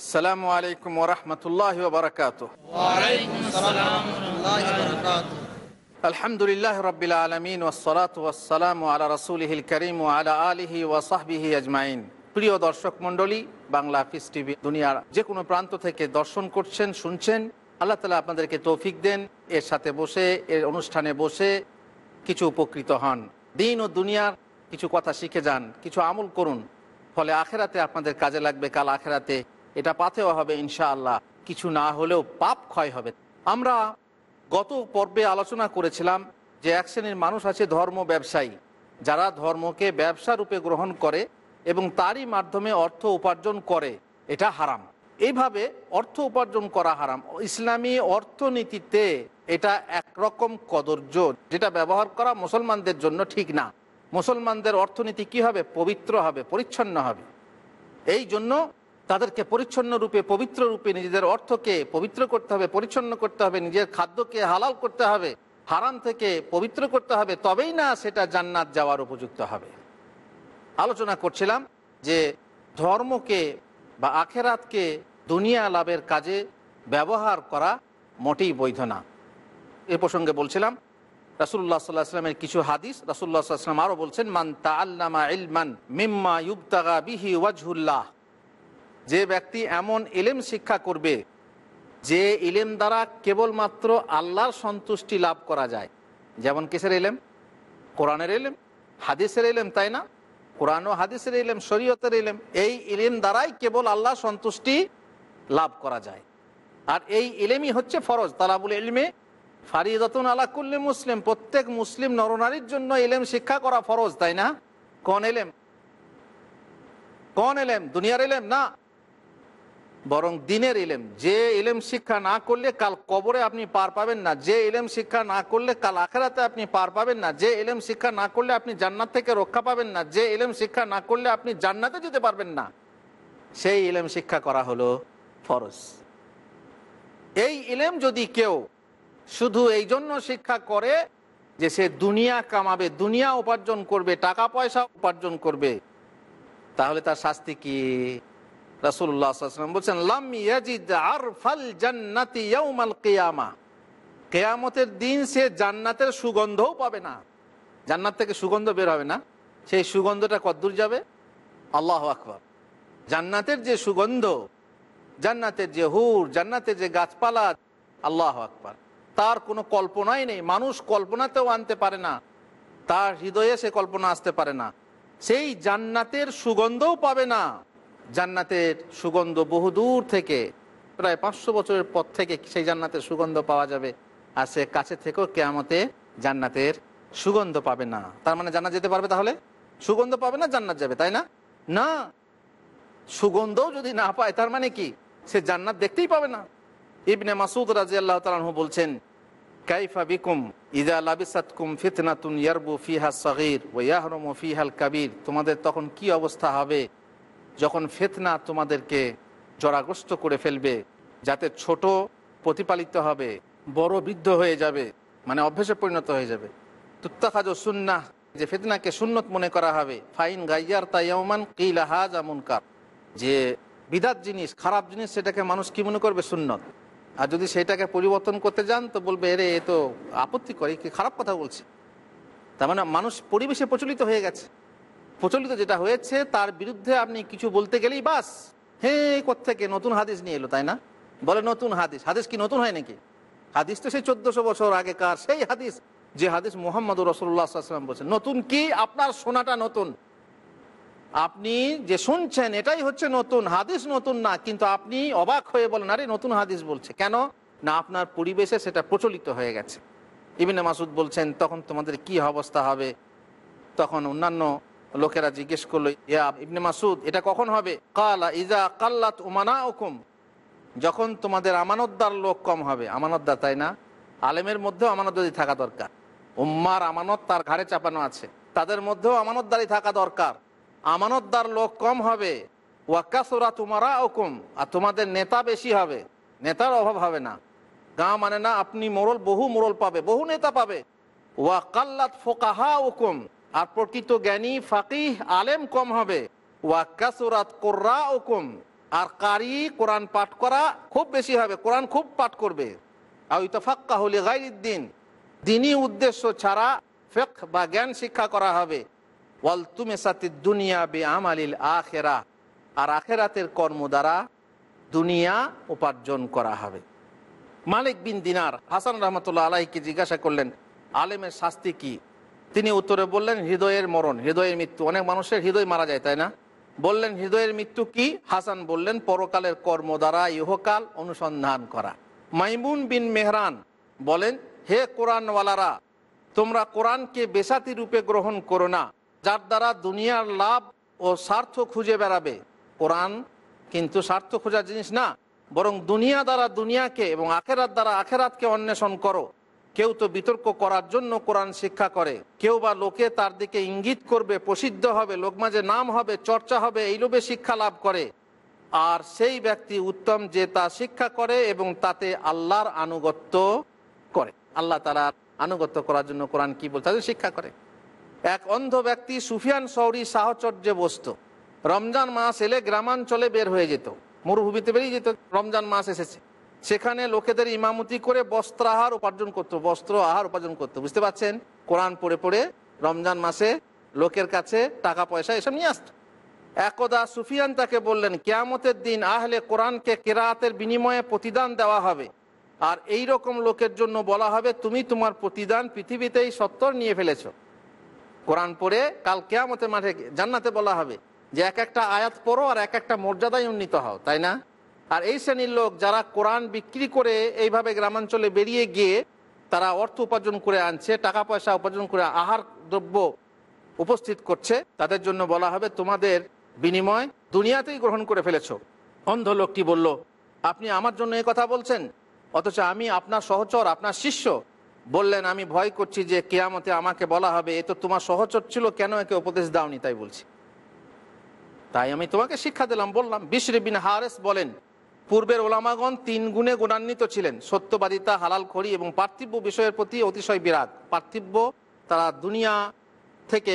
আসসালামু আলাইকুম ওরহমতুল্লাহ বারকাত আলহামদুলিল্লাহ রবিল আলমিন ওসলাত ওসালাম আলা রসুলহিল করিম ও আলা আলিহি ওয়াসাহবিহি আজমাইন প্রিয় দর্শক মণ্ডলী বাংলা ফিস টিভি দুনিয়ার যে কোনো প্রান্ত থেকে দর্শন করছেন শুনছেন আল্লাহ তালা আপনাদেরকে তৌফিক দেন এর সাথে বসে এর অনুষ্ঠানে বসে কিছু উপকৃত হন দিন ও দুনিয়ার কিছু কথা শিখে যান কিছু আমল করুন ফলে আখেরাতে আপনাদের কাজে লাগবে কাল আখেরাতে এটা পাথেও হবে ইনশাআল্লাহ কিছু না হলেও পাপ ক্ষয় হবে আমরা গত পর্বে আলোচনা করেছিলাম যে এক শ্রেণীর মানুষ আছে ধর্ম ব্যবসায়ী যারা ধর্মকে ব্যবসা রূপে গ্রহণ করে এবং তারই মাধ্যমে অর্থ উপার্জন করে এটা হারাম এইভাবে অর্থ উপার্জন করা হারাম ইসলামী অর্থনীতিতে এটা একরকম কদর্য যেটা ব্যবহার করা মুসলমানদের জন্য ঠিক না মুসলমানদের অর্থনীতি কি হবে পবিত্র হবে পরিচ্ছন্ন হবে এই জন্য তাদেরকে পরিচ্ছন্ন রূপে পবিত্র রূপে নিজেদের অর্থকে পবিত্র করতে হবে পরিচ্ছন্ন করতে হবে নিজের খাদ্যকে হালাল করতে হবে হারাম থেকে পবিত্র করতে হবে তবেই না সেটা জান্নাত যাওয়ার উপযুক্ত হবে আলোচনা করছিলাম যে ধর্মকে বা আখেরাতকে দুনিয়া লাভের কাজে ব্যবহার করা মোটেই বৈধ না এ প্রসঙ্গে বলছিলাম রাসুল্লাহ সাল্লাহ আসলামের কিছু হাদিস রাসুল্লাহ আসলাম আরও বলছেন মান তা আল্লামা ইলমান মিম্মা ইউবতাগা বিহি ওয়াজহুল্লাহ যে ব্যক্তি এমন ইলেম শিক্ষা করবে যে ইলেম দ্বারা কেবলমাত্র আল্লাহর সন্তুষ্টি লাভ করা যায় যেমন কিসের এলেম কোরআনের এলেম হাদিসের এলেম তাই না কোরআন ও হাদিসের ইলেম শরীয়তের ইলেম এই ইলেম দ্বারাই কেবল আল্লাহ সন্তুষ্টি লাভ করা যায় আর এই ইলেমই হচ্ছে ফরজ তালাবুল ইলমে ফারিদতুন আলাকুল্লি মুসলিম প্রত্যেক মুসলিম নরনারীর জন্য ইলেম শিক্ষা করা ফরজ তাই না কোন এলেম কোন এলেম দুনিয়ার এলেম না বরং দিনের ইলেম যে ইলেম শিক্ষা না করলে কাল কবরে আপনি পার পাবেন না যে ইলেম শিক্ষা না করলে কাল আখেরাতে আপনি পার পাবেন না যে ইলেম শিক্ষা না করলে আপনি জান্নাত থেকে রক্ষা পাবেন না যে ইলেম শিক্ষা না করলে আপনি জান্নাতে যেতে পারবেন না সেই ইলেম শিক্ষা করা হলো ফরজ এই ইলেম যদি কেউ শুধু এই জন্য শিক্ষা করে যে সে দুনিয়া কামাবে দুনিয়া উপার্জন করবে টাকা পয়সা উপার্জন করবে তাহলে তার শাস্তি কি রাসুল্লাহাম বলছেন লাম ইয়াজিদ আর ফাল জান্নাতি কেয়ামা কেয়ামতের দিন সে জান্নাতের সুগন্ধও পাবে না জান্নাত থেকে সুগন্ধ বের হবে না সেই সুগন্ধটা কদ্দূর যাবে আল্লাহ আকবর জান্নাতের যে সুগন্ধ জান্নাতের যে হুর জান্নাতের যে গাছপালা আল্লাহ আকবর তার কোনো কল্পনাই নেই মানুষ কল্পনাতেও আনতে পারে না তার হৃদয়ে সে কল্পনা আসতে পারে না সেই জান্নাতের সুগন্ধও পাবে না জান্নাতের সুগন্ধ বহুদূর থেকে প্রায় পাঁচশো বছরের পর থেকে সেই জান্নাতের সুগন্ধ পাওয়া যাবে আর সে কাছে থেকেও কেয়ামতে জান্নাতের সুগন্ধ পাবে না তার মানে জান্নাত যেতে পারবে তাহলে সুগন্ধ পাবে না জান্নাত যাবে তাই না না সুগন্ধও যদি না পায় তার মানে কি সে জান্নাত দেখতেই পাবে না ইবনে মাসুদ রাজি আল্লাহ তালু বলছেন কাইফা ইজা ইয়ারবু ফিহা তোমাদের তখন কি অবস্থা হবে যখন ফেতনা তোমাদেরকে জরাগ্রস্ত করে ফেলবে যাতে ছোট প্রতিপালিত হবে বড় বৃদ্ধ হয়ে যাবে মানে অভ্যেসে পরিণত হয়ে যাবে তুত্তাখাজ সুন্না যে ফেতনাকে সুন্নত মনে করা হবে ফাইন গাইয়ার তাইয়মান কিলাহাজ আমুনকার যে বিদাত জিনিস খারাপ জিনিস সেটাকে মানুষ কি মনে করবে সুন্নত আর যদি সেটাকে পরিবর্তন করতে যান তো বলবে এরে এ তো আপত্তি করে কি খারাপ কথা বলছে তার মানে মানুষ পরিবেশে প্রচলিত হয়ে গেছে প্রচলিত যেটা হয়েছে তার বিরুদ্ধে আপনি কিছু বলতে গেলেই বাস হ্যাঁ কোথেকে নতুন হাদিস নিয়ে এলো তাই না বলে নতুন হাদিস হাদিস কি নতুন হয় নাকি হাদিস তো সেই চোদ্দশো বছর আগেকার সেই হাদিস যে হাদিস মোহাম্মদ রসুল্লাহাম বলছেন নতুন কি আপনার শোনাটা নতুন আপনি যে শুনছেন এটাই হচ্ছে নতুন হাদিস নতুন না কিন্তু আপনি অবাক হয়ে বলেন আরে নতুন হাদিস বলছে কেন না আপনার পরিবেশে সেটা প্রচলিত হয়ে গেছে ইবিনে মাসুদ বলছেন তখন তোমাদের কি অবস্থা হবে তখন অন্যান্য লোকেরা জিজ্ঞেস করলো ইয়া ইবনে মাসুদ এটা কখন হবে কালা ইজা কাল্লাত উমানা ওকুম যখন তোমাদের আমানতদার লোক কম হবে আমানতদার তাই না আলেমের মধ্যেও আমানতদারি থাকা দরকার উম্মার আমানত তার ঘাড়ে চাপানো আছে তাদের মধ্যেও আমানতদারি থাকা দরকার আমানতদার লোক কম হবে ওয়াক্কাসুরা তোমারা ওকুম আর তোমাদের নেতা বেশি হবে নেতার অভাব হবে না গাঁ মানে না আপনি মোরল বহু মোরল পাবে বহু নেতা পাবে ওয়াকাল্লাত ফোকাহা ওকুম আর প্রকৃত জ্ঞানী ফাকিহ আলেম কম হবে ওয়া কাসুরাত কোর্রা আর কারি কোরআন পাঠ করা খুব বেশি হবে কোরআন খুব পাঠ করবে আউতাফাক্কা হলে গাইরুদ্দিন দিনই উদ্দেশ্য ছাড়া ফেক বা জ্ঞান শিক্ষা করা হবে ওয়াল সাথে দুনিয়া বে আমালিল আখেরা আর আখেরাতের কর্ম দ্বারা দুনিয়া উপার্জন করা হবে মালিক বিন দিনার হাসান রহমতুল্লাহ আলাইকে জিজ্ঞাসা করলেন আলেমের শাস্তি কি তিনি উত্তরে বললেন হৃদয়ের মরণ হৃদয়ের মৃত্যু অনেক মানুষের হৃদয় মারা যায় তাই না বললেন হৃদয়ের মৃত্যু কি হাসান বললেন পরকালের কর্ম দ্বারা ইহকাল অনুসন্ধান করা মাইমুন বিন মেহরান বলেন হে কোরআনওয়ালারা তোমরা কোরআনকে বেসাতি রূপে গ্রহণ করো না যার দ্বারা দুনিয়ার লাভ ও স্বার্থ খুঁজে বেড়াবে কোরআন কিন্তু স্বার্থ খোঁজার জিনিস না বরং দুনিয়া দ্বারা দুনিয়াকে এবং আখেরাত দ্বারা আখেরাতকে অন্বেষণ করো কেউ তো বিতর্ক করার জন্য কোরআন শিক্ষা করে কেউ বা লোকে তার দিকে ইঙ্গিত করবে প্রসিদ্ধ হবে লোক মাঝে নাম হবে চর্চা হবে এই লোভে শিক্ষা লাভ করে আর সেই ব্যক্তি উত্তম যে তা শিক্ষা করে এবং তাতে আল্লাহর আনুগত্য করে আল্লাহ তারা আনুগত্য করার জন্য কোরআন কি বলছে তাদের শিক্ষা করে এক অন্ধ ব্যক্তি সুফিয়ান শহরী সাহচর্যে বসত রমজান মাস এলে গ্রামাঞ্চলে বের হয়ে যেত মরুভূমিতে বেরিয়ে যেত রমজান মাস এসেছে সেখানে লোকেদের ইমামতি করে বস্ত্র আহার উপার্জন করতো বস্ত্র আহার উপার্জন করতো বুঝতে পারছেন কোরআন পড়ে পড়ে রমজান মাসে লোকের কাছে টাকা পয়সা এসব নিয়ে আসত একদা সুফিয়ান তাকে বললেন কেয়ামতের দিন আহলে কোরআনকে কেরাতের বিনিময়ে প্রতিদান দেওয়া হবে আর এই রকম লোকের জন্য বলা হবে তুমি তোমার প্রতিদান পৃথিবীতেই সত্তর নিয়ে ফেলেছ কোরআন পড়ে কাল কেয়ামতের মাঠে জান্নাতে বলা হবে যে এক একটা আয়াত পড়ো আর এক একটা মর্যাদায় উন্নীত হও তাই না আর এই শ্রেণীর লোক যারা কোরআন বিক্রি করে এইভাবে গ্রামাঞ্চলে বেরিয়ে গিয়ে তারা অর্থ উপার্জন করে আনছে টাকা পয়সা উপার্জন করে আহার দ্রব্য উপস্থিত করছে তাদের জন্য বলা হবে তোমাদের বিনিময় দুনিয়াতেই গ্রহণ করে ফেলেছ অন্ধ লোকটি বলল আপনি আমার জন্য এ কথা বলছেন অথচ আমি আপনার সহচর আপনার শিষ্য বললেন আমি ভয় করছি যে কেয়ামতে আমাকে বলা হবে এ তো তোমার সহচর ছিল কেন একে উপদেশ দাওনি তাই বলছি তাই আমি তোমাকে শিক্ষা দিলাম বললাম বিশ্রী বিন হারেস বলেন পূর্বের ওলামাগণ তিন গুণে গুণান্বিত ছিলেন সত্যবাদিতা হালাল খড়ি এবং পার্থিব্য বিষয়ের প্রতি অতিশয় বিরাগ পার্থিব্য তারা দুনিয়া থেকে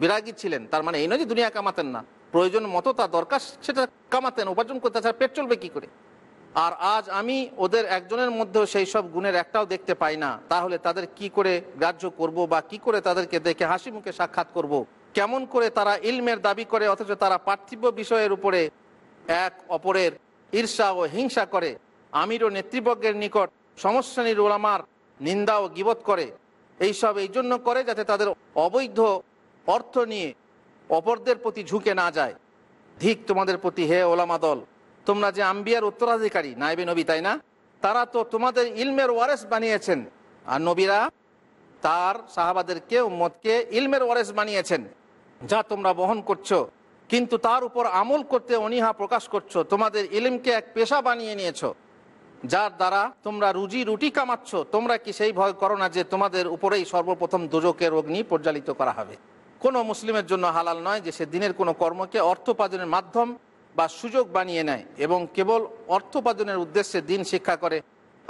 বিরাগী ছিলেন তার মানে এই নয় যে দুনিয়া কামাতেন না প্রয়োজন মতো তা দরকার সেটা কামাতেন উপার্জন করতে তাছাড়া পেট চলবে কী করে আর আজ আমি ওদের একজনের মধ্যেও সেই সব গুণের একটাও দেখতে পাই না তাহলে তাদের কি করে গ্রাহ্য করব বা কি করে তাদেরকে দেখে হাসি মুখে সাক্ষাৎ করব। কেমন করে তারা ইলমের দাবি করে অথচ তারা পার্থিব্য বিষয়ের উপরে এক অপরের ঈর্ষা ও হিংসা করে আমির ও নেতৃবর্গের নিকট সমশ্রেণীর ওলামার নিন্দা ও গিবত করে এইসব এই জন্য করে যাতে তাদের অবৈধ অর্থ নিয়ে অপরদের প্রতি ঝুঁকে না যায় ধিক তোমাদের প্রতি হে ওলামা দল তোমরা যে আম্বিয়ার উত্তরাধিকারী নাইবে নবী তাই না তারা তো তোমাদের ইলমের ওয়ারেস বানিয়েছেন আর নবীরা তার সাহাবাদেরকে মতকে ইলমের ওয়ারেস বানিয়েছেন যা তোমরা বহন করছো কিন্তু তার উপর আমল করতে অনীহা প্রকাশ করছো তোমাদের ইলিমকে এক পেশা বানিয়ে নিয়েছো যার দ্বারা তোমরা রুজি রুটি কামাচ্ছ তোমরা কি সেই ভয় করো না যে তোমাদের উপরেই সর্বপ্রথম দুজকের অগ্নি পর্যালিত করা হবে কোনো মুসলিমের জন্য হালাল নয় যে সে দিনের কোনো কর্মকে অর্থোপার্জনের মাধ্যম বা সুযোগ বানিয়ে নেয় এবং কেবল অর্থোপার্জনের উদ্দেশ্যে দিন শিক্ষা করে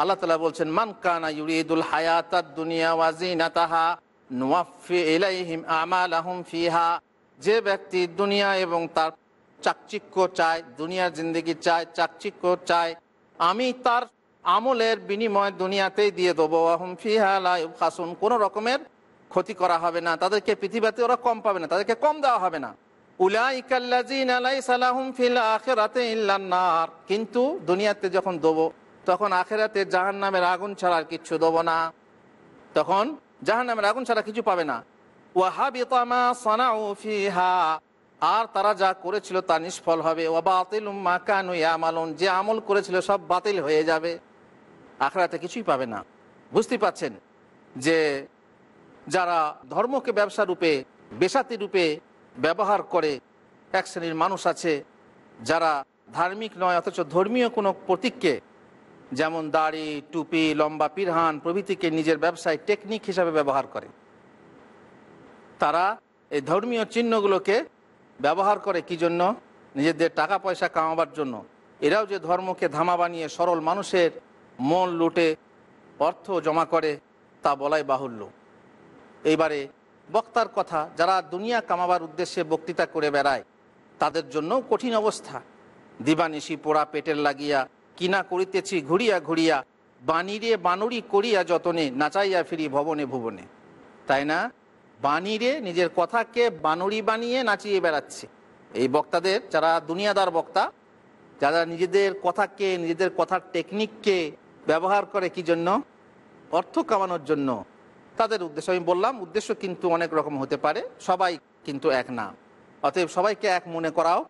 আল্লাহ তালা বলছেন মান কানা ইউরিদুল হায়াত দুনিয়া ওয়াজিনাতাহা নোয়াফি ইলাইহিম আমাল আহম ফিহা যে ব্যক্তি দুনিয়া এবং তার চাকচিক্য চায় দুনিয়ার জিন্দগি চায় চাকচিক্য চায় আমি তার আমলের বিনিময় দুনিয়াতেই দিয়ে দেবো আহম ফিহালাসুন কোনো রকমের ক্ষতি করা হবে না তাদেরকে পৃথিবীতে ওরা কম পাবে না তাদেরকে কম দেওয়া হবে না কিন্তু দুনিয়াতে যখন দেবো তখন আখেরাতে জাহান নামের আগুন ছাড়া আর কিচ্ছু দেবো না তখন জাহান নামের আগুন ছাড়া কিছু পাবে না আর তারা যা করেছিল তা নিষ্ফল হবে ও বাতিল মাকানু যে আমল করেছিল সব বাতিল হয়ে যাবে আখড়াতে কিছুই পাবে না বুঝতে পাচ্ছেন যে যারা ধর্মকে ব্যবসা রূপে বেসাতি রূপে ব্যবহার করে এক শ্রেণীর মানুষ আছে যারা ধার্মিক নয় অথচ ধর্মীয় কোনো প্রতীককে যেমন দাড়ি টুপি লম্বা পিরহান প্রভৃতিকে নিজের ব্যবসায় টেকনিক হিসাবে ব্যবহার করে তারা এই ধর্মীয় চিহ্নগুলোকে ব্যবহার করে কি জন্য নিজেদের টাকা পয়সা কামাবার জন্য এরাও যে ধর্মকে ধামা বানিয়ে সরল মানুষের মন লুটে অর্থ জমা করে তা বলাই বাহুল্য এইবারে বক্তার কথা যারা দুনিয়া কামাবার উদ্দেশ্যে বক্তৃতা করে বেড়ায় তাদের জন্যও কঠিন অবস্থা দিবানিশি পোড়া পেটের লাগিয়া কিনা করিতেছি ঘুরিয়া ঘুরিয়া বানিরে বানরি করিয়া যতনে নাচাইয়া ফিরি ভবনে ভুবনে তাই না বানিরে নিজের কথাকে বানরি বানিয়ে নাচিয়ে বেড়াচ্ছে এই বক্তাদের যারা দুনিয়াদার বক্তা যারা নিজেদের কথাকে নিজেদের কথার টেকনিককে ব্যবহার করে কি জন্য অর্থ কামানোর জন্য তাদের উদ্দেশ্য আমি বললাম উদ্দেশ্য কিন্তু অনেক রকম হতে পারে সবাই কিন্তু এক না অতএব সবাইকে এক মনে করাও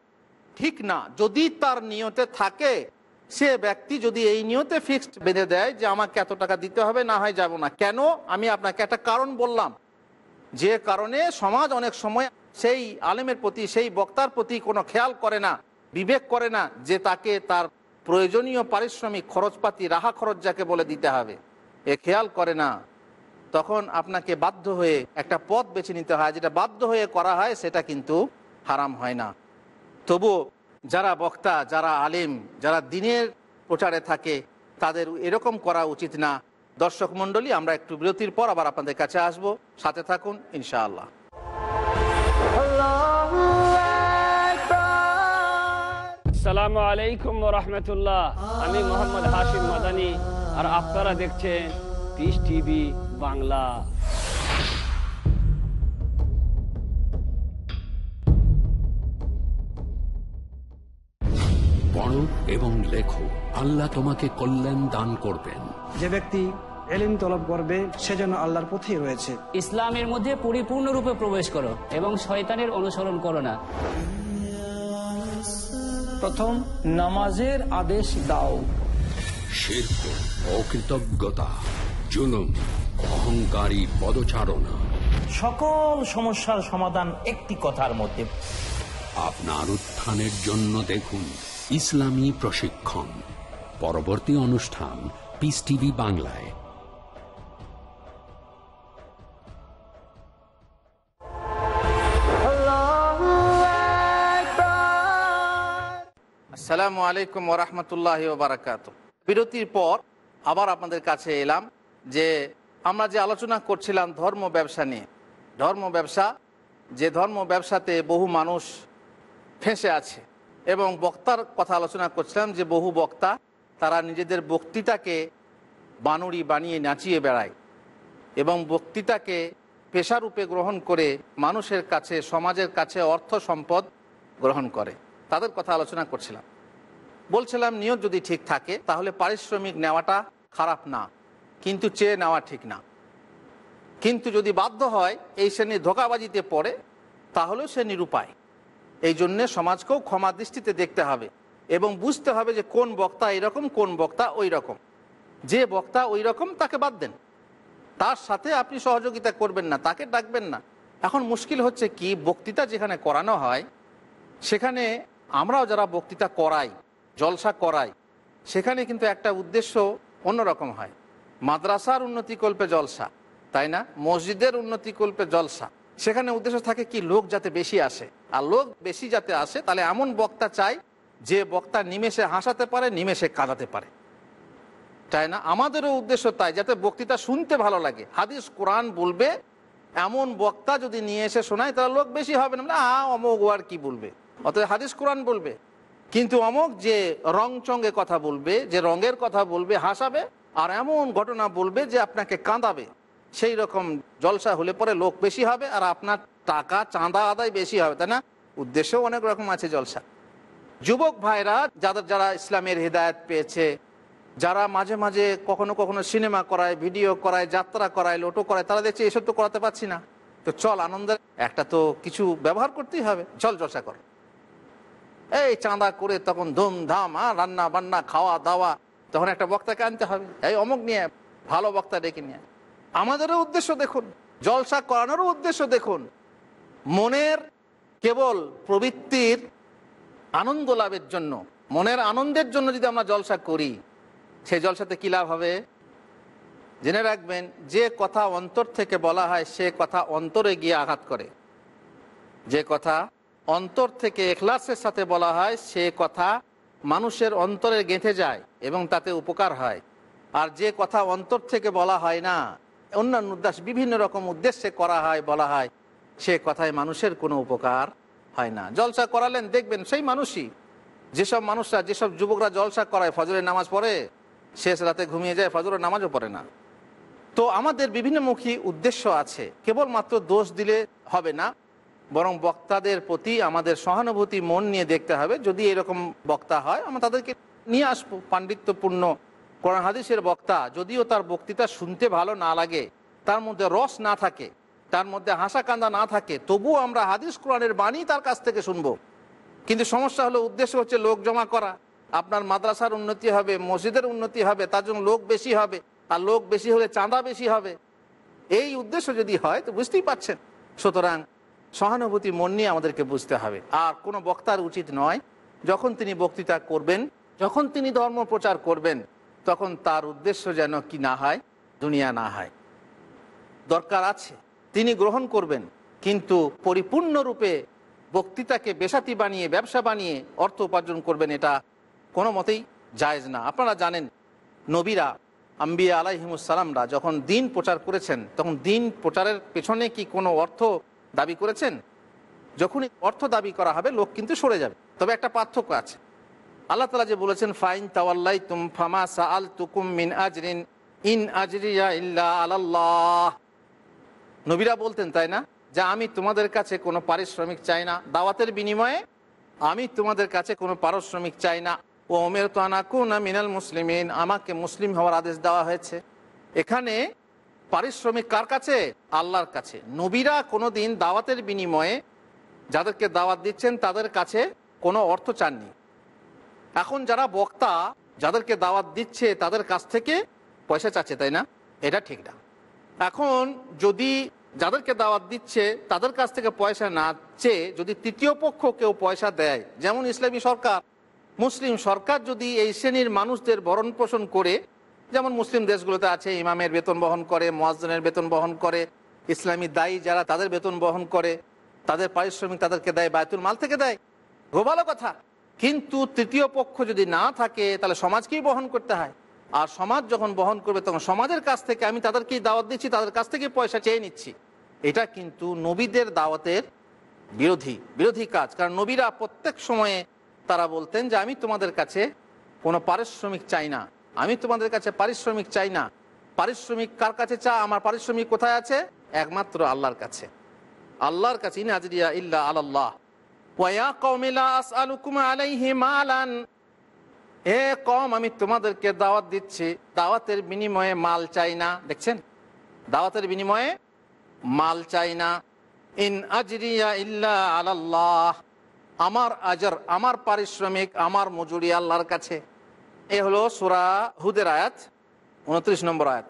ঠিক না যদি তার নিয়তে থাকে সে ব্যক্তি যদি এই নিয়তে ফিক্সড বেঁধে দেয় যে আমাকে এত টাকা দিতে হবে না হয় যাব না কেন আমি আপনাকে একটা কারণ বললাম যে কারণে সমাজ অনেক সময় সেই আলেমের প্রতি সেই বক্তার প্রতি কোনো খেয়াল করে না বিবেক করে না যে তাকে তার প্রয়োজনীয় পারিশ্রমিক খরচপাতি রাহা খরচ যাকে বলে দিতে হবে এ খেয়াল করে না তখন আপনাকে বাধ্য হয়ে একটা পথ বেছে নিতে হয় যেটা বাধ্য হয়ে করা হয় সেটা কিন্তু হারাম হয় না তবু যারা বক্তা যারা আলিম যারা দিনের প্রচারে থাকে তাদের এরকম করা উচিত না দর্শক মন্ডলী আমরা একটু বিরতির পর আবার আপনাদের কাছে আসব সাথে থাকুন ইনশাআল্লাহ আসসালামু আলাইকুম রহমতুল্লাহ আমি মোহাম্মদ হাশিম মাদানি আর আপনারা দেখছেন পিস টিভি বাংলা পড়ো এবং লেখো আল্লাহ তোমাকে কল্যাণ দান করবেন যে ব্যক্তি এলিম তলব করবে সেজন্য আল্লাহর পথেই রয়েছে ইসলামের মধ্যে পরিপূর্ণরূপে প্রবেশ করো এবং শয়তানের অনুসরণ করো না প্রথম নামাজের আদেশ দাও শিল্প অকৃতজ্ঞতা জুলুম অহংকারী পদচারণা সকল সমস্যার সমাধান একটি কথার মধ্যে আপনার উত্থানের জন্য দেখুন ইসলামী প্রশিক্ষণ পরবর্তী অনুষ্ঠান পিস টিভি বাংলায় আসসালামু আলাইকুম ওরহমতুল্লাহ বারাকাত বিরতির পর আবার আপনাদের কাছে এলাম যে আমরা যে আলোচনা করছিলাম ধর্ম ব্যবসা নিয়ে ধর্ম ব্যবসা যে ধর্ম ব্যবসাতে বহু মানুষ ফেঁসে আছে এবং বক্তার কথা আলোচনা করছিলাম যে বহু বক্তা তারা নিজেদের বক্তৃতাকে বানুড়ি বানিয়ে নাচিয়ে বেড়ায় এবং বক্তৃতাকে পেশারূপে গ্রহণ করে মানুষের কাছে সমাজের কাছে অর্থ সম্পদ গ্রহণ করে তাদের কথা আলোচনা করছিলাম বলছিলাম নিয়োগ যদি ঠিক থাকে তাহলে পারিশ্রমিক নেওয়াটা খারাপ না কিন্তু চেয়ে নেওয়া ঠিক না কিন্তু যদি বাধ্য হয় এই শ্রেণীর ধোকাবাজিতে পড়ে তাহলেও সে নিরুপায় এই জন্যে সমাজকেও ক্ষমা দৃষ্টিতে দেখতে হবে এবং বুঝতে হবে যে কোন বক্তা এরকম কোন বক্তা ওই রকম যে বক্তা ওই রকম তাকে বাদ দেন তার সাথে আপনি সহযোগিতা করবেন না তাকে ডাকবেন না এখন মুশকিল হচ্ছে কি বক্তৃতা যেখানে করানো হয় সেখানে আমরাও যারা বক্তৃতা করাই জলসা করাই সেখানে কিন্তু একটা উদ্দেশ্য অন্যরকম হয় মাদ্রাসার উন্নতিকল্পে জলসা তাই না মসজিদের উন্নতিকল্পে জলসা সেখানে উদ্দেশ্য থাকে কি লোক যাতে বেশি আসে আর লোক বেশি যাতে আসে তাহলে এমন বক্তা চাই যে বক্তা নিমেষে হাসাতে পারে নিমেষে কাঁদাতে পারে তাই না আমাদেরও উদ্দেশ্য তাই যাতে বক্তৃতা শুনতে ভালো লাগে হাদিস কোরআন বলবে এমন বক্তা যদি নিয়ে এসে শোনায় তাহলে লোক বেশি হবে না আ অমোক ও আর কি বলবে অত হাদিস কোরআন বলবে কিন্তু অমুক যে রং চঙ্গে কথা বলবে যে রঙের কথা বলবে হাসাবে আর এমন ঘটনা বলবে যে আপনাকে কাঁদাবে সেই রকম জলসা হলে পরে লোক বেশি হবে আর আপনার টাকা চাঁদা আদায় বেশি হবে তাই না উদ্দেশ্য অনেক রকম আছে জলসা যুবক ভাইরা যাদের যারা ইসলামের হৃদায়ত পেয়েছে যারা মাঝে মাঝে কখনো কখনো সিনেমা করায় ভিডিও করায় যাত্রা করায় লোটো করায় তারা দেখছে এসব তো করাতে পারছি না তো চল আনন্দের একটা তো কিছু ব্যবহার করতেই হবে চল জলসা কর এই চাঁদা করে তখন ধুমধাম রান্না বান্না খাওয়া দাওয়া তখন একটা বক্তাকে আনতে হবে এই অমুক নিয়ে ভালো বক্তা ডেকে নিয়ে আমাদেরও উদ্দেশ্য দেখুন জলসা করানোরও উদ্দেশ্য দেখুন মনের কেবল প্রবৃত্তির আনন্দ লাভের জন্য মনের আনন্দের জন্য যদি আমরা জলসা করি সেই জলসাতে কী লাভ হবে জেনে রাখবেন যে কথা অন্তর থেকে বলা হয় সে কথা অন্তরে গিয়ে আঘাত করে যে কথা অন্তর থেকে এখলাসের সাথে বলা হয় সে কথা মানুষের অন্তরে গেঁথে যায় এবং তাতে উপকার হয় আর যে কথা অন্তর থেকে বলা হয় না অন্যান্য উদ্দেশ্য বিভিন্ন রকম উদ্দেশ্যে করা হয় বলা হয় সে কথায় মানুষের কোনো উপকার হয় না জলসা করালেন দেখবেন সেই মানুষই যেসব মানুষরা যেসব যুবকরা জলসা করায় ফজরের নামাজ পড়ে শেষ রাতে ঘুমিয়ে যায় ফজরের নামাজও পড়ে না তো আমাদের বিভিন্নমুখী উদ্দেশ্য আছে কেবলমাত্র দোষ দিলে হবে না বরং বক্তাদের প্রতি আমাদের সহানুভূতি মন নিয়ে দেখতে হবে যদি এরকম বক্তা হয় আমরা তাদেরকে নিয়ে আসবো পাণ্ডিত্যপূর্ণ কোরআন হাদিসের বক্তা যদিও তার বক্তৃতা শুনতে ভালো না লাগে তার মধ্যে রস না থাকে তার মধ্যে হাসা কান্দা না থাকে তবুও আমরা হাদিস কোরআনের বাণী তার কাছ থেকে শুনবো কিন্তু সমস্যা হলো উদ্দেশ্য হচ্ছে লোক জমা করা আপনার মাদ্রাসার উন্নতি হবে মসজিদের উন্নতি হবে তার জন্য লোক বেশি হবে আর লোক বেশি হলে চাঁদা বেশি হবে এই উদ্দেশ্য যদি হয় তো বুঝতেই পারছেন সুতরাং সহানুভূতি মন নিয়ে আমাদেরকে বুঝতে হবে আর কোনো বক্তার উচিত নয় যখন তিনি বক্তৃতা করবেন যখন তিনি ধর্ম প্রচার করবেন তখন তার উদ্দেশ্য যেন কি না হয় দুনিয়া না হয় দরকার আছে তিনি গ্রহণ করবেন কিন্তু পরিপূর্ণরূপে বক্তৃতাকে বেসাতি বানিয়ে ব্যবসা বানিয়ে অর্থ উপার্জন করবেন এটা কোনো মতেই জায়েজ না আপনারা জানেন নবীরা আম্বিয়া আলাইহিমুসালামরা যখন দিন প্রচার করেছেন তখন দিন প্রচারের পেছনে কি কোনো অর্থ দাবি করেছেন যখনই অর্থ দাবি করা হবে লোক কিন্তু সরে যাবে তবে একটা পার্থক্য আছে আল্লাহ তালা যে বলেছেন ফাইন তাওয়াল্লাই তুম ফামা সা আল তুকুম মিন আজরিন ইন আজরিয়া ইল্লা আল্লাহ নবীরা বলতেন তাই না যে আমি তোমাদের কাছে কোনো পারিশ্রমিক চাই না দাওয়াতের বিনিময়ে আমি তোমাদের কাছে কোনো পারিশ্রমিক চাই না ও অমের তো আনাকুনা মিনাল মুসলিমিন আমাকে মুসলিম হওয়ার আদেশ দেওয়া হয়েছে এখানে পারিশ্রমিক কার কাছে আল্লাহর কাছে নবীরা কোনো দিন দাওয়াতের বিনিময়ে যাদেরকে দাওয়াত দিচ্ছেন তাদের কাছে কোনো অর্থ চাননি এখন যারা বক্তা যাদেরকে দাওয়াত দিচ্ছে তাদের কাছ থেকে পয়সা চাচ্ছে তাই না এটা ঠিক না এখন যদি যাদেরকে দাওয়াত দিচ্ছে তাদের কাছ থেকে পয়সা না চেয়ে যদি তৃতীয় পক্ষ কেউ পয়সা দেয় যেমন ইসলামী সরকার মুসলিম সরকার যদি এই শ্রেণীর মানুষদের ভরণ পোষণ করে যেমন মুসলিম দেশগুলোতে আছে ইমামের বেতন বহন করে মোয়াজনের বেতন বহন করে ইসলামী দায়ী যারা তাদের বেতন বহন করে তাদের পারিশ্রমিক তাদেরকে দেয় বায়তুল মাল থেকে দেয় ভালো কথা কিন্তু তৃতীয় পক্ষ যদি না থাকে তাহলে সমাজকেই বহন করতে হয় আর সমাজ যখন বহন করবে তখন সমাজের কাছ থেকে আমি তাদেরকেই দাওয়াত দিচ্ছি তাদের কাছ থেকে পয়সা চেয়ে নিচ্ছি এটা কিন্তু নবীদের দাওয়াতের বিরোধী বিরোধী কাজ কারণ নবীরা প্রত্যেক সময়ে তারা বলতেন যে আমি তোমাদের কাছে কোনো পারিশ্রমিক চাই না আমি তোমাদের কাছে পারিশ্রমিক চাই না পারিশ্রমিক কার কাছে চা আমার পারিশ্রমিক কোথায় আছে একমাত্র আল্লাহর কাছে আল্লাহর কাছে ইনাজরিয়া ইল্লা আল্লাহ এ কম আমি তোমাদেরকে দাওয়াত দিচ্ছি দাওয়াতের বিনিময়ে মাল চাই না দেখছেন দাওয়াতের বিনিময়ে মাল চাই না ইন আজরিয়া ইল্লা আল্লাহ আমার আজর আমার পারিশ্রমিক আমার মজুরি আল্লাহর কাছে এ হলো সুরা হুদের আয়াত উনত্রিশ নম্বর আয়াত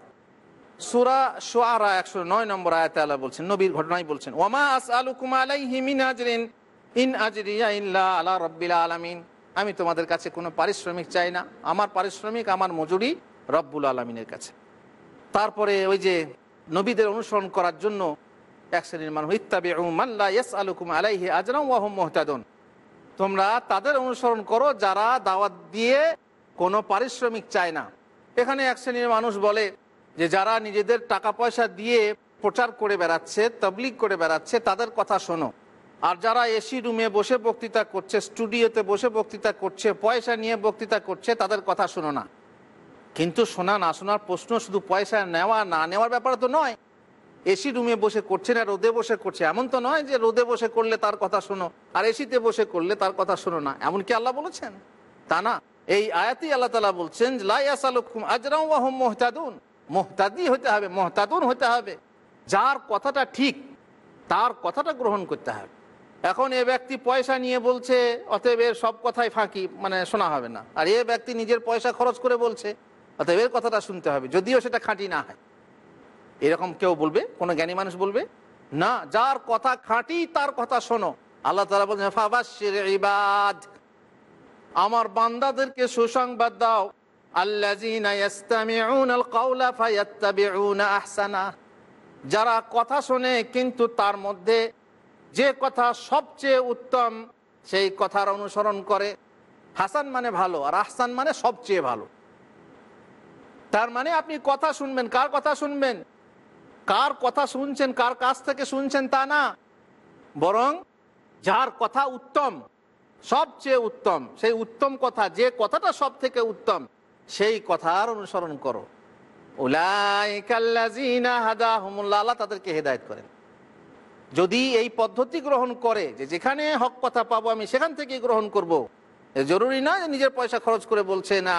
সুরা সোয়ারা একশো নয় নম্বর আয়াত আল্লাহ বলছেন নবীর ঘটনাই বলছেন ওমা আস আলু কুমালাই হিমিন আজরিন ইন আজরিয়া ইল্লা আলা রব্বিলা আলামিন আমি তোমাদের কাছে কোনো পারিশ্রমিক চাই না আমার পারিশ্রমিক আমার মজুরি রব্বুল আলমিনের কাছে তারপরে ওই যে নবীদের অনুসরণ করার জন্য এক শ্রেণীর মানুষ ইত্তাবি আলুকুম আলাইহি আজরাম ওয়াহম মোহতাদন তোমরা তাদের অনুসরণ করো যারা দাওয়াত দিয়ে কোনো পারিশ্রমিক চায় না এখানে এক শ্রেণীর মানুষ বলে যে যারা নিজেদের টাকা পয়সা দিয়ে প্রচার করে বেড়াচ্ছে তবলিগ করে বেড়াচ্ছে তাদের কথা শোনো আর যারা এসি রুমে বসে বক্তৃতা করছে স্টুডিওতে বসে বক্তৃতা করছে পয়সা নিয়ে বক্তৃতা করছে তাদের কথা শোনো না কিন্তু শোনা না শোনার প্রশ্ন শুধু পয়সা নেওয়া না নেওয়ার ব্যাপার তো নয় এসি রুমে বসে করছে না রোদে বসে করছে এমন তো নয় যে রোদে বসে করলে তার কথা শোনো আর এসিতে বসে করলে তার কথা শোনো না এমন কি আল্লাহ বলেছেন তা না এই আয়াতি আল্লাহ তালা বলছেন আজরাউম মোহতাদুন মোহতাদি হতে হবে মোহতাদুন হতে হবে যার কথাটা ঠিক তার কথাটা গ্রহণ করতে হবে এখন এ ব্যক্তি পয়সা নিয়ে বলছে অতএব এর সব কথাই ফাঁকি মানে শোনা হবে না আর এ ব্যক্তি নিজের পয়সা খরচ করে বলছে অতএব এর কথাটা শুনতে হবে যদিও সেটা খাঁটি না হয় এরকম কেউ বলবে কোনো জ্ঞানী মানুষ বলবে না যার কথা খাঁটি তার কথা শোনো আল্লাহ তালা বলছেন ফাবাসের আমার বান্দাদেরকে সুসংবাদ দাও আহসানা যারা কথা শোনে কিন্তু তার মধ্যে যে কথা সবচেয়ে উত্তম সেই কথার অনুসরণ করে হাসান মানে ভালো আর আহসান মানে সবচেয়ে ভালো তার মানে আপনি কথা শুনবেন কার কথা শুনবেন কার কথা শুনছেন কার কাছ থেকে শুনছেন তা না বরং যার কথা উত্তম সবচেয়ে উত্তম সেই উত্তম কথা যে কথাটা সব থেকে উত্তম সেই কথার অনুসরণ করো আল্লাহ তাদেরকে হেদায়ত করেন যদি এই পদ্ধতি গ্রহণ করে যে যেখানে হক কথা পাবো আমি সেখান থেকেই গ্রহণ করব। জরুরি না যে নিজের পয়সা খরচ করে বলছে না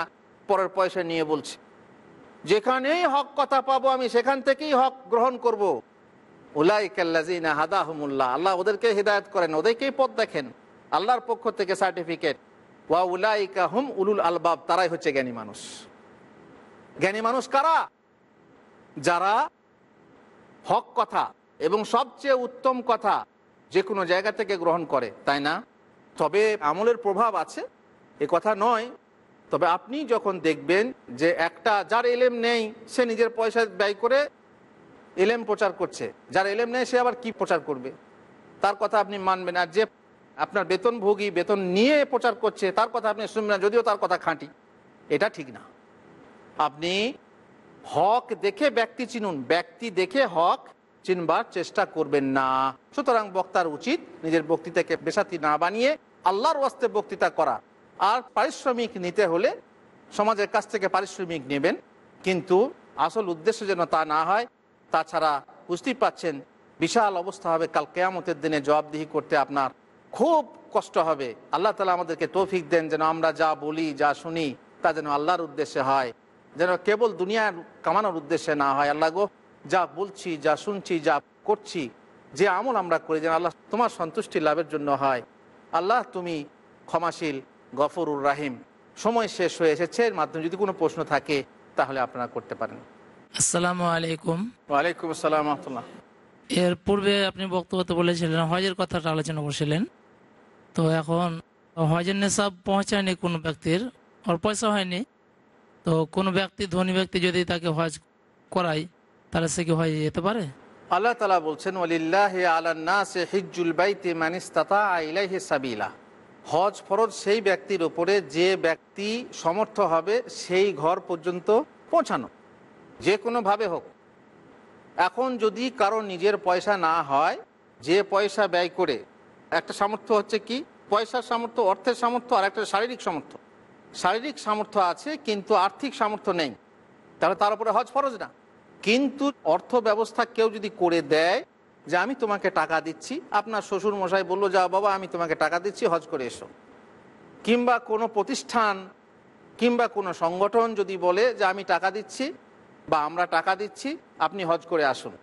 পরের পয়সা নিয়ে বলছে যেখানেই হক কথা পাবো আমি সেখান থেকেই হক গ্রহণ করব। উলাই হাদা হাদাহমুল্লাহ আল্লাহ ওদেরকে হৃদায়ত করেন ওদেরকেই পথ দেখেন আল্লাহর পক্ষ থেকে সার্টিফিকেট ওয়া উলাইকা হুম উলুল আলবাব তারাই হচ্ছে জ্ঞানী মানুষ জ্ঞানী মানুষ কারা যারা হক কথা এবং সবচেয়ে উত্তম কথা যে কোনো জায়গা থেকে গ্রহণ করে তাই না তবে আমলের প্রভাব আছে এ কথা নয় তবে আপনি যখন দেখবেন যে একটা যার এলেম নেই সে নিজের পয়সা ব্যয় করে এলেম প্রচার করছে যার এলেম নেই সে আবার কি প্রচার করবে তার কথা আপনি মানবেন আর যে আপনার বেতনভোগী বেতন নিয়ে প্রচার করছে তার কথা আপনি শুনবেন না যদিও তার কথা খাঁটি এটা ঠিক না আপনি হক দেখে ব্যক্তি চিনুন ব্যক্তি দেখে হক চিনবার চেষ্টা করবেন না সুতরাং বক্তার উচিত নিজের বক্তৃতাকে বেসাতি না বানিয়ে আল্লাহর ওয়াস্তে বক্তৃতা করা আর পারিশ্রমিক নিতে হলে সমাজের কাছ থেকে পারিশ্রমিক নেবেন কিন্তু আসল উদ্দেশ্য যেন তা না হয় তাছাড়া বুঝতেই পাচ্ছেন বিশাল অবস্থা হবে কাল কেয়ামতের দিনে জবাবদিহি করতে আপনার খুব কষ্ট হবে আল্লাহ তালা আমাদেরকে তৌফিক দেন যেন আমরা যা বলি যা শুনি তা যেন আল্লাহর উদ্দেশ্যে হয় যেন কেবল দুনিয়ার কামানোর উদ্দেশ্যে না হয় আল্লাহ গো যা বলছি যা শুনছি যা করছি যে আমল আমরা করি যেন আল্লাহ তোমার সন্তুষ্টি লাভের জন্য হয় আল্লাহ তুমি ক্ষমাশীল গফরুর রাহিম সময় শেষ হয়ে এসেছে এর মাধ্যমে যদি কোনো প্রশ্ন থাকে তাহলে আপনারা করতে পারেন আসসালামু আলাইকুম ওয়ালাইকুম আসসালাম এর পূর্বে আপনি বক্তব্য বলেছিলেন হজের কথাটা আলোচনা করছিলেন তো এখন হজের নেশাব পৌঁছায়নি কোনো ব্যক্তির ওর পয়সা হয়নি তো কোনো ব্যক্তি ধনী ব্যক্তি যদি তাকে হজ করায় তাহলে সে কি হয়ে যেতে পারে আল্লাহ তালা বলছেন আলান্না সে হিজুল বাইতে মানিস তাতা সাবিলা হজ ফরজ সেই ব্যক্তির ওপরে যে ব্যক্তি সমর্থ হবে সেই ঘর পর্যন্ত পৌঁছানো যে কোনোভাবে হোক এখন যদি কারো নিজের পয়সা না হয় যে পয়সা ব্যয় করে একটা সামর্থ্য হচ্ছে কি পয়সার সামর্থ্য অর্থের সামর্থ্য আর একটা শারীরিক সামর্থ্য শারীরিক সামর্থ্য আছে কিন্তু আর্থিক সামর্থ্য নেই তাহলে তার উপরে হজ ফরজ না কিন্তু অর্থ ব্যবস্থা কেউ যদি করে দেয় যে আমি তোমাকে টাকা দিচ্ছি আপনার শ্বশুর মশাই বললো যা বাবা আমি তোমাকে টাকা দিচ্ছি হজ করে এসো কিংবা কোনো প্রতিষ্ঠান কিংবা কোনো সংগঠন যদি বলে যে আমি টাকা দিচ্ছি বা আমরা টাকা দিচ্ছি আপনি হজ করে আসুন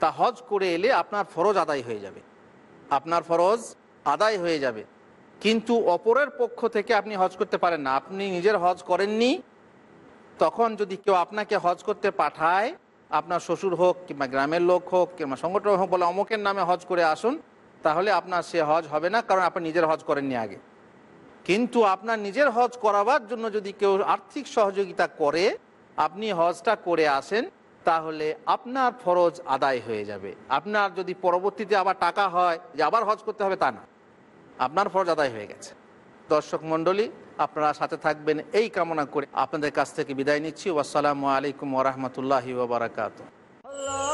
তা হজ করে এলে আপনার ফরজ আদায় হয়ে যাবে আপনার ফরজ আদায় হয়ে যাবে কিন্তু অপরের পক্ষ থেকে আপনি হজ করতে পারেন না আপনি নিজের হজ করেননি তখন যদি কেউ আপনাকে হজ করতে পাঠায় আপনার শ্বশুর হোক কিংবা গ্রামের লোক হোক কিংবা সংগঠন হোক বলে অমুকের নামে হজ করে আসুন তাহলে আপনার সে হজ হবে না কারণ আপনি নিজের হজ করেননি আগে কিন্তু আপনার নিজের হজ করাবার জন্য যদি কেউ আর্থিক সহযোগিতা করে আপনি হজটা করে আসেন তাহলে আপনার ফরজ আদায় হয়ে যাবে আপনার যদি পরবর্তীতে আবার টাকা হয় যে আবার হজ করতে হবে তা না আপনার ফরজ আদায় হয়ে গেছে দর্শক মণ্ডলী আপনারা সাথে থাকবেন এই কামনা করে আপনাদের কাছ থেকে বিদায় নিচ্ছি ওয়াসালামু আলাইকুম ওরহমতুল্লাহি ওবরাকাত আল্লাহ